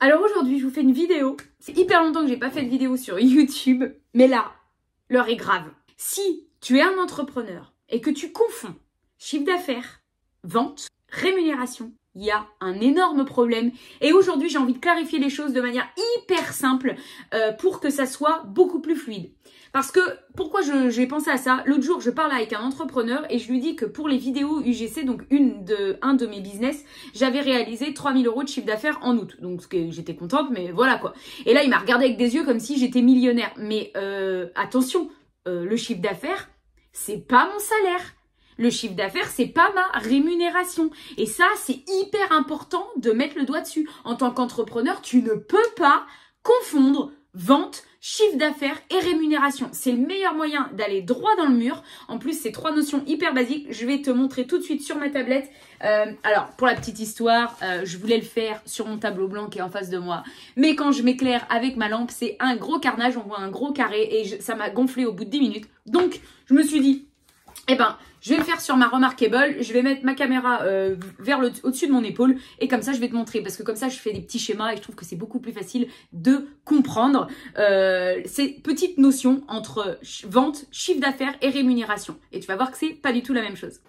Alors aujourd'hui, je vous fais une vidéo. C'est hyper longtemps que j'ai pas fait de vidéo sur YouTube, mais là, l'heure est grave. Si tu es un entrepreneur et que tu confonds chiffre d'affaires, vente, rémunération, il y a un énorme problème. Et aujourd'hui, j'ai envie de clarifier les choses de manière hyper simple euh, pour que ça soit beaucoup plus fluide. Parce que pourquoi j'ai pensé à ça L'autre jour, je parle avec un entrepreneur et je lui dis que pour les vidéos UGC, donc une de, un de mes business, j'avais réalisé 3000 euros de chiffre d'affaires en août. Donc j'étais contente, mais voilà quoi. Et là, il m'a regardé avec des yeux comme si j'étais millionnaire. Mais euh, attention, euh, le chiffre d'affaires, c'est pas mon salaire. Le chiffre d'affaires, c'est pas ma rémunération. Et ça, c'est hyper important de mettre le doigt dessus. En tant qu'entrepreneur, tu ne peux pas confondre vente chiffre d'affaires et rémunération. C'est le meilleur moyen d'aller droit dans le mur. En plus, c'est trois notions hyper basiques. Je vais te montrer tout de suite sur ma tablette. Euh, alors, pour la petite histoire, euh, je voulais le faire sur mon tableau blanc qui est en face de moi. Mais quand je m'éclaire avec ma lampe, c'est un gros carnage. On voit un gros carré et ça m'a gonflé au bout de 10 minutes. Donc, je me suis dit, eh ben, je vais le faire sur ma Remarkable. Je vais mettre ma caméra euh, vers le au-dessus de mon épaule. Et comme ça, je vais te montrer. Parce que comme ça, je fais des petits schémas. Et je trouve que c'est beaucoup plus facile de comprendre euh, ces petites notions entre vente, chiffre d'affaires et rémunération. Et tu vas voir que c'est pas du tout la même chose.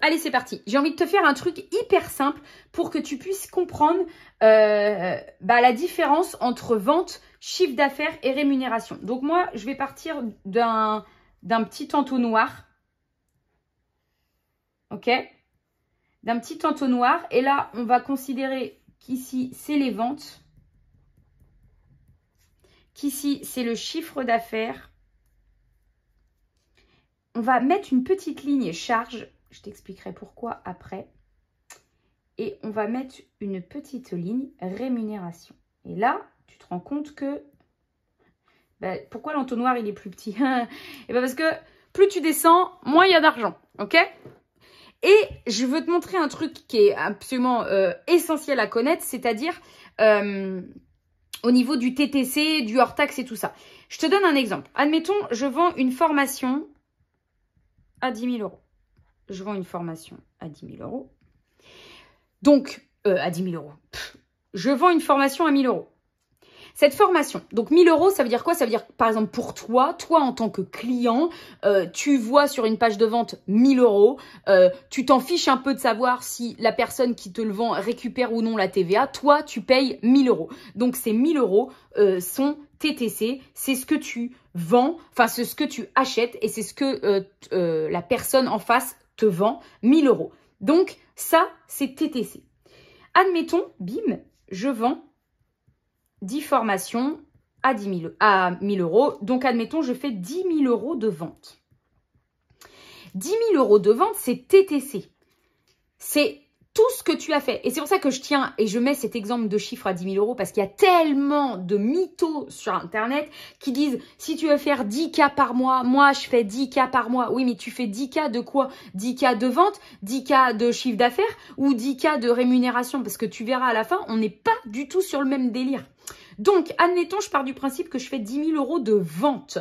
Allez, c'est parti. J'ai envie de te faire un truc hyper simple pour que tu puisses comprendre euh, bah, la différence entre vente, chiffre d'affaires et rémunération. Donc moi, je vais partir d'un petit entonnoir ok D'un petit entonnoir. Et là, on va considérer qu'ici, c'est les ventes. Qu'ici, c'est le chiffre d'affaires. On va mettre une petite ligne charge. Je t'expliquerai pourquoi après. Et on va mettre une petite ligne rémunération. Et là, tu te rends compte que... Ben, pourquoi l'entonnoir, il est plus petit Et eh ben, Parce que plus tu descends, moins il y a d'argent. OK et je veux te montrer un truc qui est absolument euh, essentiel à connaître, c'est-à-dire euh, au niveau du TTC, du hors-taxe et tout ça. Je te donne un exemple. Admettons, je vends une formation à 10 000 euros. Je vends une formation à 10 000 euros. Donc, euh, à 10 000 euros. je vends une formation à 1 000 euros. Cette formation, donc 1000 euros, ça veut dire quoi Ça veut dire, par exemple, pour toi, toi en tant que client, euh, tu vois sur une page de vente 1000 euros, euh, tu t'en fiches un peu de savoir si la personne qui te le vend récupère ou non la TVA, toi, tu payes 1000 euros. Donc, ces 1000 euros euh, sont TTC, c'est ce que tu vends, enfin, c'est ce que tu achètes et c'est ce que la personne en face te vend, 1000 euros. Donc, ça, c'est TTC. Admettons, bim, je vends 10 formations à, 10 000, 1000 euros. Donc, admettons, je fais 10 000 euros de vente. 10 000 euros de vente, c'est TTC. C'est tout ce que tu as fait. Et c'est pour ça que je tiens et je mets cet exemple de chiffre à 10 000 euros parce qu'il y a tellement de mythos sur Internet qui disent si tu veux faire 10 cas par mois, moi je fais 10 cas par mois. Oui, mais tu fais 10 cas de quoi 10 cas de vente, 10 cas de chiffre d'affaires ou 10 cas de rémunération parce que tu verras à la fin, on n'est pas du tout sur le même délire. Donc, admettons, je pars du principe que je fais 10 000 euros de vente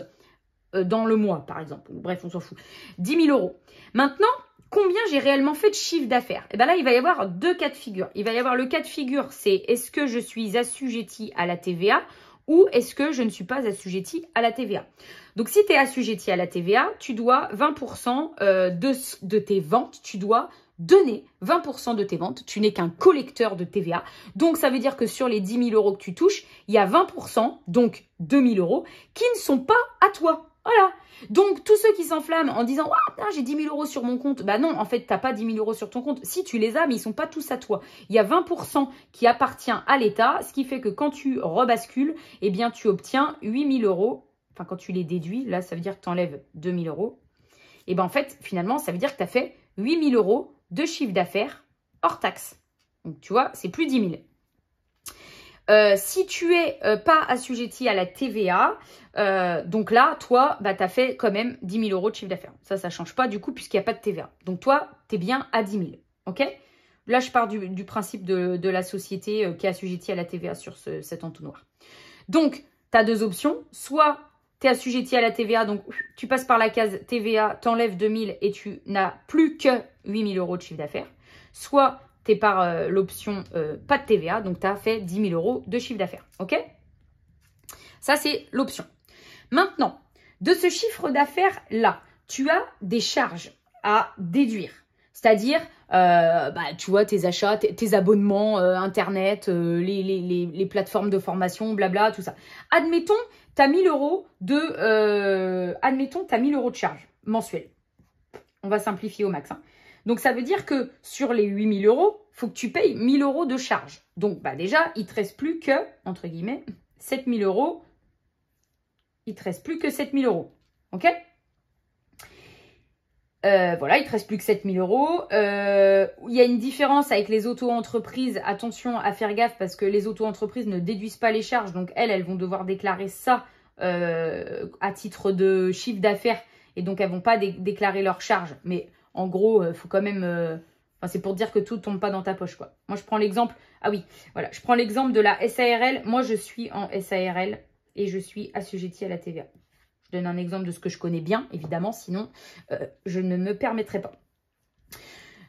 euh, dans le mois, par exemple. Bref, on s'en fout. 10 000 euros. Maintenant, combien j'ai réellement fait de chiffre d'affaires Et eh bien là, il va y avoir deux cas de figure. Il va y avoir le cas de figure, c'est est-ce que je suis assujetti à la TVA ou est-ce que je ne suis pas assujetti à la TVA Donc, si tu es assujetti à la TVA, tu dois 20% euh, de, de tes ventes, tu dois donner 20% de tes ventes. Tu n'es qu'un collecteur de TVA. Donc, ça veut dire que sur les 10 000 euros que tu touches, il y a 20%, donc 2 000 euros, qui ne sont pas à toi. Voilà. Donc, tous ceux qui s'enflamment en disant ah, j'ai 10 000 euros sur mon compte », bah non, en fait, tu n'as pas 10 000 euros sur ton compte. Si, tu les as, mais ils ne sont pas tous à toi. Il y a 20% qui appartient à l'État, ce qui fait que quand tu rebascules, eh bien, tu obtiens 8 000 euros. Enfin, quand tu les déduis, là, ça veut dire que tu enlèves 2 000 euros. Et eh bien, en fait, finalement, ça veut dire que tu as fait 8 000 euros de chiffre d'affaires hors taxe. Donc, tu vois, c'est plus 10 000. Euh, si tu es euh, pas assujetti à la TVA, euh, donc là, toi, bah, tu as fait quand même 10 000 euros de chiffre d'affaires. Ça, ça change pas du coup puisqu'il n'y a pas de TVA. Donc toi, tu es bien à 10 000. OK Là, je pars du, principe de, la société qui est assujettie à la TVA sur cet entonnoir. Donc, tu as deux options. Soit tu es assujetti à la TVA, donc tu passes par la case TVA, t'enlèves 000 et tu n'as plus que 000 euros de chiffre d'affaires. Soit par euh, l'option euh, pas de TVA, donc tu as fait 10 000 euros de chiffre d'affaires. OK Ça, c'est l'option. Maintenant, de ce chiffre d'affaires-là, tu as des charges à déduire. C'est-à-dire, euh, bah, tu vois, tes achats, tes, abonnements, Internet, les, plateformes de formation, blabla, tout ça. Admettons, tu as 1000 euros de... admettons, as 1000 euros de charges mensuelles. On va simplifier au max. Hein. Donc, ça veut dire que sur les 8000 euros, il faut que tu payes 1000 euros de charges. Donc, bah déjà, il ne te reste plus que, entre guillemets, 7000 euros. Il ne te reste plus que 7000 euros. OK euh, voilà, il te reste plus que 7000 euros. Euh, il y a une différence avec les auto-entreprises. Attention à faire gaffe parce que les auto-entreprises ne déduisent pas les charges. Donc, elles, elles vont devoir déclarer ça euh, à titre de chiffre d'affaires. Et donc, elles ne vont pas déclarer leurs charges. Mais en gros, euh, faut quand même... Euh, c'est pour dire que tout ne tombe pas dans ta poche, quoi. Moi, je prends l'exemple... Ah oui, voilà. Je prends l'exemple de la SARL. Moi, je suis en SARL et je suis assujettie à la TVA. Je donne un exemple de ce que je connais bien, évidemment. Sinon, euh, je ne me permettrai pas.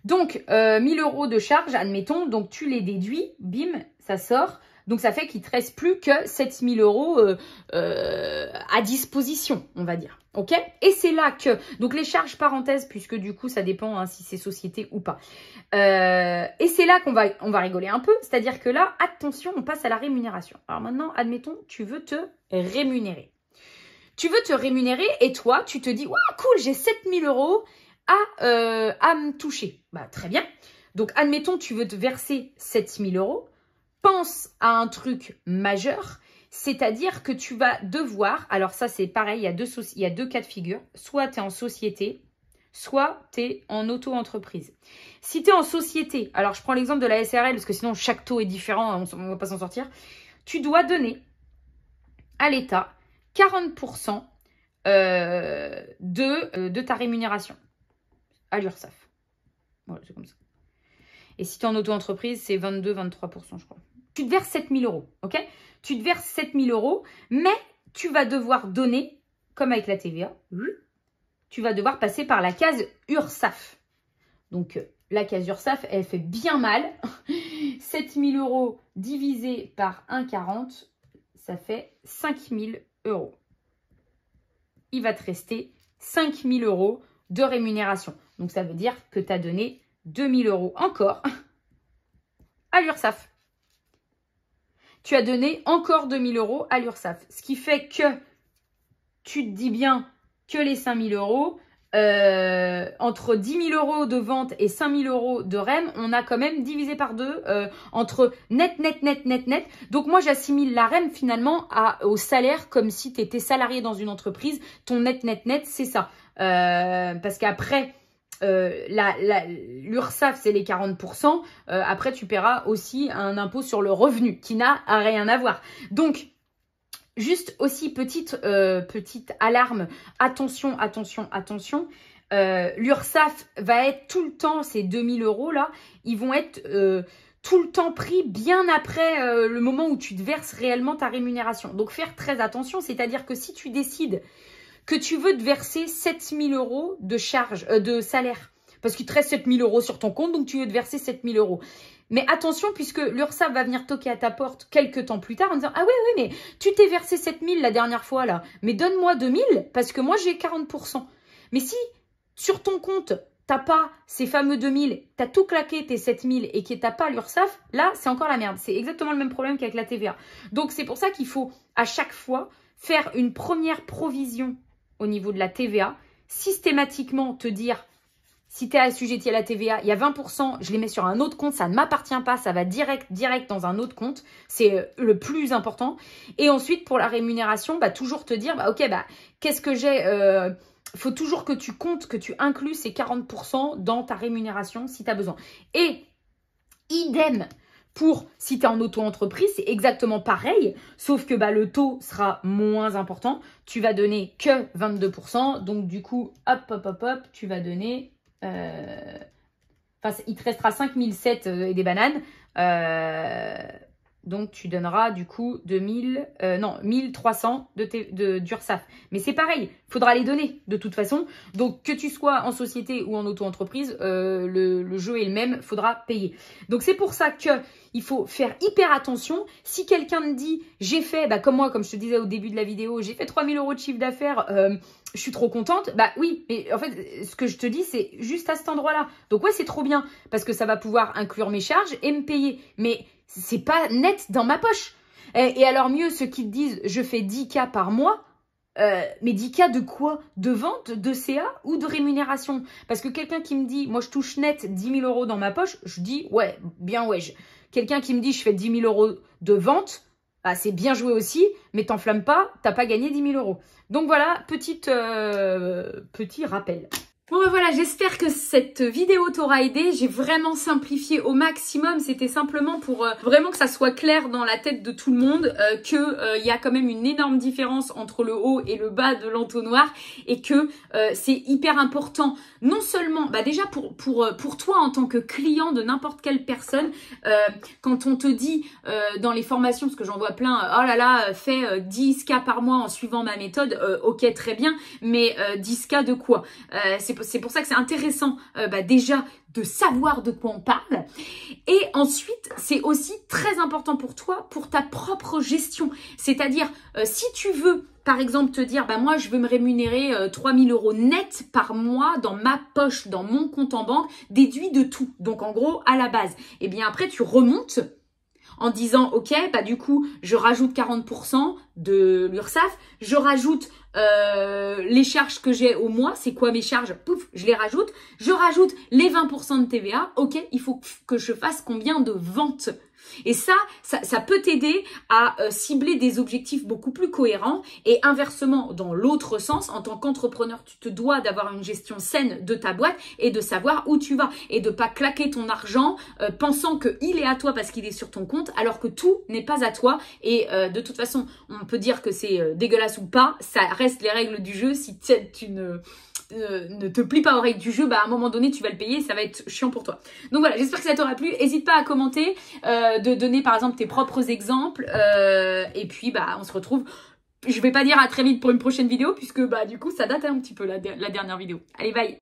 Donc, 1000 euros de charge, admettons. Donc, tu les déduis. Bim, ça sort. Donc, ça fait qu'il ne te reste plus que 7000 euros euh, euh, à disposition, on va dire. OK Et c'est là que... Donc, les charges parenthèses, puisque du coup, ça dépend hein, si c'est société ou pas. Euh, et c'est là qu'on va, on va rigoler un peu. C'est-à-dire que là, attention, on passe à la rémunération. Alors maintenant, admettons, tu veux te rémunérer. Tu veux te rémunérer et toi, tu te dis « cool, j'ai 7000 euros à, à me toucher. » Bah, très bien. Donc, admettons, tu veux te verser 7000 euros pense à un truc majeur, c'est-à-dire que tu vas devoir, alors ça c'est pareil, il y, a deux deux cas de figure, soit tu es en société, soit tu es en auto-entreprise. Si tu es en société, alors je prends l'exemple de la SRL parce que sinon chaque taux est différent, on ne va pas s'en sortir, tu dois donner à l'État 40% euh, de, euh, de, ta rémunération à l'URSSAF. Voilà, c'est comme ça. Et si tu es en auto-entreprise, c'est 22-23%, je crois tu te verses 7000 euros, ok Tu te verses 7000 euros, mais tu vas devoir donner, comme avec la TVA, tu vas devoir passer par la case URSAF. Donc, euh, la case URSAF, elle fait bien mal. 7000 euros divisé par 1,40, ça fait 5000 euros. Il va te rester 5000 euros de rémunération. Donc, ça veut dire que tu as donné 2000 euros encore à l'URSAF tu as donné encore 2000 euros à l'URSSAF. Ce qui fait que tu te dis bien que les 5000 euros, euh, entre 10 000 euros de vente et 5 000 euros de REM, on a quand même divisé par deux euh, entre net, net, net, net, net. Donc moi, j'assimile la REM finalement au salaire comme si tu étais salarié dans une entreprise. Ton net, net, net, c'est ça. Euh, parce qu'après, euh, L'URSAF, l'URSSAF, c'est les 40%. Euh, après, tu paieras aussi un impôt sur le revenu qui n'a rien à voir. Donc, juste aussi petite, euh, petite alarme, attention, attention, attention. L'URSSAF va être tout le temps, ces 2000 euros là, ils vont être tout le temps pris bien après le moment où tu te verses réellement ta rémunération. Donc faire très attention, c'est-à-dire que si tu décides que tu veux te verser 7000 euros de charge, euh, de salaire. Parce qu'il te reste 7000 euros sur ton compte, donc tu veux te verser 7000 euros. Mais attention, puisque l'Ursaf va venir toquer à ta porte quelques temps plus tard en disant « Ah oui, oui, mais tu t'es versé 7000 la dernière fois, là. Mais donne-moi 2000 parce que moi, j'ai 40%. » Mais si, sur ton compte, t'as pas ces fameux 2000, t'as tout claqué tes 000 et que t'as pas l'URSSAF, là, c'est encore la merde. C'est exactement le même problème qu'avec la TVA. Donc, c'est pour ça qu'il faut, à chaque fois, faire une première provision au niveau de la TVA, systématiquement te dire si tu es assujetti à la TVA, il y a 20%, je les mets sur un autre compte, ça ne m'appartient pas, ça va direct, direct dans un autre compte. C'est euh, le plus important. Et ensuite, pour la rémunération, bah, toujours te dire, bah, ok, bah, qu'est-ce que j'ai il euh, faut toujours que tu comptes, que tu inclus ces 40% dans ta rémunération si tu as besoin. Et idem, pour si tu es en auto-entreprise, c'est exactement pareil, sauf que bah, le taux sera moins important. Tu vas donner que 22%, donc du coup, hop, hop, hop, hop, tu vas donner... Euh, enfin, il te restera 5007 euh, et des bananes. Euh... Donc, tu donneras du coup 2000, euh, non, 1300 de, de d'URSAF. Mais c'est pareil, il faudra les donner de toute façon. Donc, que tu sois en société ou en auto-entreprise, euh, le, jeu est le même, il faudra payer. Donc, c'est pour ça qu'il faut faire hyper attention. Si quelqu'un me dit, j'ai fait, bah, comme moi, comme je te disais au début de la vidéo, j'ai fait 3000 euros de chiffre d'affaires, euh, je suis trop contente. Bah oui, mais en fait, ce que je te dis, c'est juste à cet endroit-là. Donc, ouais, c'est trop bien parce que ça va pouvoir inclure mes charges et me payer. Mais c'est pas net dans ma poche. Et, alors mieux, ceux qui te disent je fais 10K par mois, euh, mais 10K de quoi De vente, de CA ou de rémunération Parce que quelqu'un qui me dit, moi je touche net 10 000 euros dans ma poche, je dis, ouais, bien ouais. Quelqu'un qui me dit, je fais 10 000 euros de vente, bah, c'est bien joué aussi, mais t'enflamme pas, t'as pas gagné 10 000 euros. Donc voilà, euh, petit rappel. Bon ben voilà, j'espère que cette vidéo t'aura aidé. J'ai vraiment simplifié au maximum. C'était simplement pour euh, vraiment que ça soit clair dans la tête de tout le monde euh, que euh, il y a quand même une énorme différence entre le haut et le bas de l'entonnoir et que c'est hyper important. Non seulement, bah déjà pour pour pour toi en tant que client de n'importe quelle personne, quand on te dit dans les formations, parce que j'en vois plein, oh là là, fais 10 cas par mois en suivant ma méthode, ok très bien, mais 10 cas de quoi C'est c'est pour ça que c'est intéressant euh, bah, déjà de savoir de quoi on parle. Et ensuite, c'est aussi très important pour toi, pour ta propre gestion. C'est-à-dire, euh, si tu veux, par exemple, te dire, bah moi, je veux me rémunérer 3 euh, 3000 euros net par mois dans ma poche, dans mon compte en banque, déduit de tout. Donc, en gros, à la base. Et eh bien après, tu remontes en disant ok bah du coup je rajoute 40% de l'URSSAF, je rajoute euh, les charges que j'ai au mois, c'est quoi mes charges Pouf, je les rajoute, je rajoute les 20% de TVA, ok il faut que je fasse combien de ventes et ça, ça, peut t'aider à euh, cibler des objectifs beaucoup plus cohérents. Et inversement, dans l'autre sens, en tant qu'entrepreneur, tu te dois d'avoir une gestion saine de ta boîte et de savoir où tu vas et de pas claquer ton argent euh, pensant qu'il est à toi parce qu'il est sur ton compte, alors que tout n'est pas à toi. Et euh, de toute façon, on peut dire que c'est dégueulasse ou pas, ça reste les règles du jeu si tu ne euh, ne te plie pas oreille du jeu, bah à un moment donné tu vas le payer, ça va être chiant pour toi. Donc voilà, j'espère que ça t'aura plu. Hésite pas à commenter, euh, de donner par exemple tes propres exemples. Euh, et puis bah on se retrouve. Je vais pas dire à très vite pour une prochaine vidéo, puisque bah du coup ça date un petit peu la dernière vidéo. Allez bye